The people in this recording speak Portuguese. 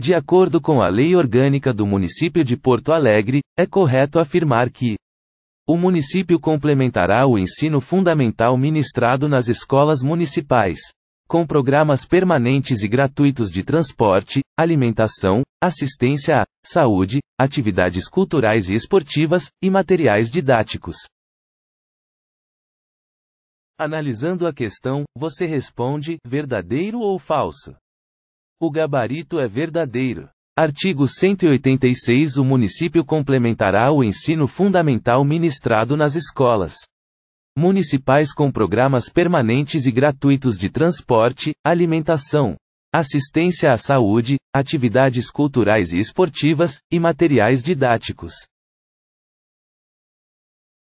De acordo com a Lei Orgânica do Município de Porto Alegre, é correto afirmar que o município complementará o ensino fundamental ministrado nas escolas municipais, com programas permanentes e gratuitos de transporte, alimentação, assistência à saúde, atividades culturais e esportivas, e materiais didáticos. Analisando a questão, você responde: verdadeiro ou falso? O gabarito é verdadeiro. Artigo 186 O município complementará o ensino fundamental ministrado nas escolas municipais com programas permanentes e gratuitos de transporte, alimentação, assistência à saúde, atividades culturais e esportivas, e materiais didáticos.